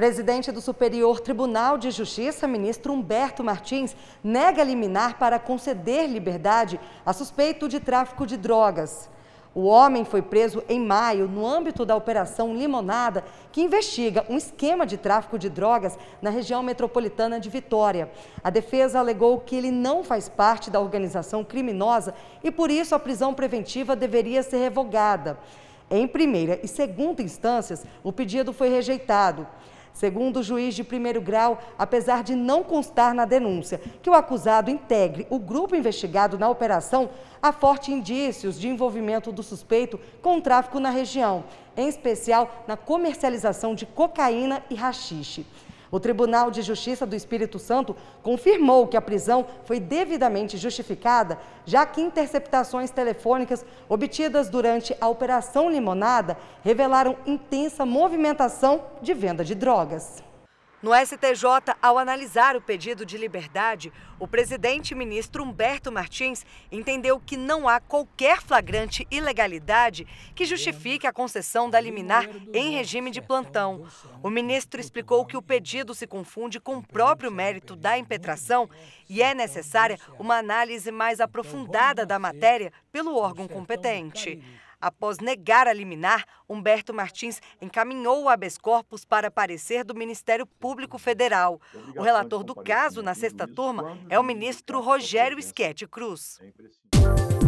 Presidente do Superior Tribunal de Justiça, ministro Humberto Martins, nega liminar para conceder liberdade a suspeito de tráfico de drogas. O homem foi preso em maio no âmbito da Operação Limonada, que investiga um esquema de tráfico de drogas na região metropolitana de Vitória. A defesa alegou que ele não faz parte da organização criminosa e, por isso, a prisão preventiva deveria ser revogada. Em primeira e segunda instâncias, o pedido foi rejeitado. Segundo o juiz de primeiro grau, apesar de não constar na denúncia que o acusado integre o grupo investigado na operação, há fortes indícios de envolvimento do suspeito com o tráfico na região, em especial na comercialização de cocaína e rachixe. O Tribunal de Justiça do Espírito Santo confirmou que a prisão foi devidamente justificada, já que interceptações telefônicas obtidas durante a Operação Limonada revelaram intensa movimentação de venda de drogas. No STJ, ao analisar o pedido de liberdade, o presidente ministro Humberto Martins entendeu que não há qualquer flagrante ilegalidade que justifique a concessão da liminar em regime de plantão. O ministro explicou que o pedido se confunde com o próprio mérito da impetração e é necessária uma análise mais aprofundada da matéria pelo órgão competente. Após negar a liminar, Humberto Martins encaminhou o habeas corpus para parecer do Ministério Público Federal. O relator do caso, na sexta turma, é o ministro Rogério Schietti Cruz. É